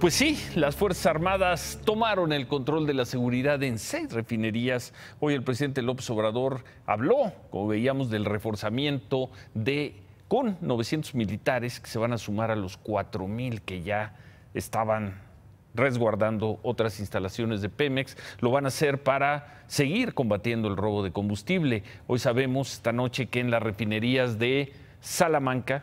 Pues sí, las Fuerzas Armadas tomaron el control de la seguridad en seis refinerías. Hoy el presidente López Obrador habló, como veíamos, del reforzamiento de con 900 militares que se van a sumar a los 4000 que ya estaban resguardando otras instalaciones de Pemex, lo van a hacer para seguir combatiendo el robo de combustible. Hoy sabemos esta noche que en las refinerías de Salamanca,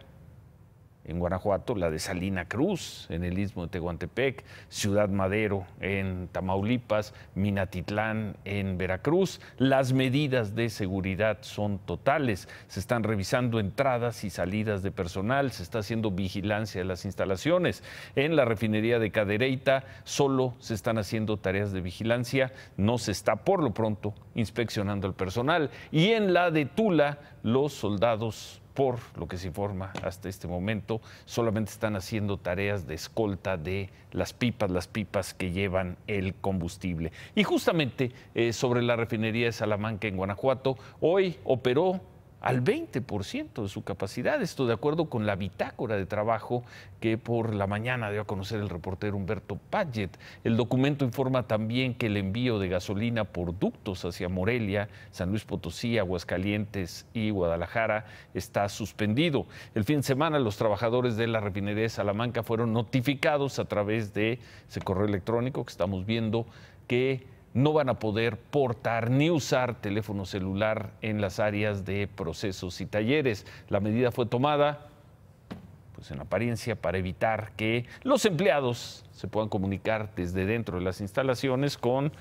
en Guanajuato, la de Salina Cruz en el istmo de Tehuantepec, Ciudad Madero en Tamaulipas, Minatitlán en Veracruz. Las medidas de seguridad son totales. Se están revisando entradas y salidas de personal, se está haciendo vigilancia de las instalaciones. En la refinería de Cadereyta solo se están haciendo tareas de vigilancia, no se está por lo pronto inspeccionando al personal. Y en la de Tula, los soldados por lo que se informa hasta este momento, solamente están haciendo tareas de escolta de las pipas, las pipas que llevan el combustible. Y justamente eh, sobre la refinería de Salamanca en Guanajuato, hoy operó al 20% de su capacidad. Esto de acuerdo con la bitácora de trabajo que por la mañana dio a conocer el reportero Humberto Paget. El documento informa también que el envío de gasolina por ductos hacia Morelia, San Luis Potosí, Aguascalientes y Guadalajara está suspendido. El fin de semana los trabajadores de la refinería de Salamanca fueron notificados a través de ese correo electrónico que estamos viendo que no van a poder portar ni usar teléfono celular en las áreas de procesos y talleres. La medida fue tomada pues en apariencia para evitar que los empleados se puedan comunicar desde dentro de las instalaciones con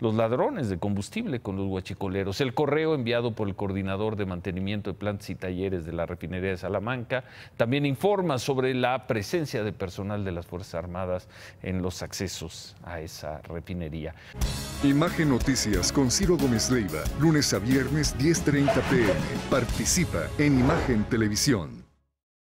los ladrones de combustible con los huachicoleros, el correo enviado por el coordinador de mantenimiento de plantas y talleres de la refinería de Salamanca, también informa sobre la presencia de personal de las Fuerzas Armadas en los accesos a esa refinería. Imagen Noticias con Ciro Gómez Leiva, lunes a viernes 10.30 pm. Participa en Imagen Televisión.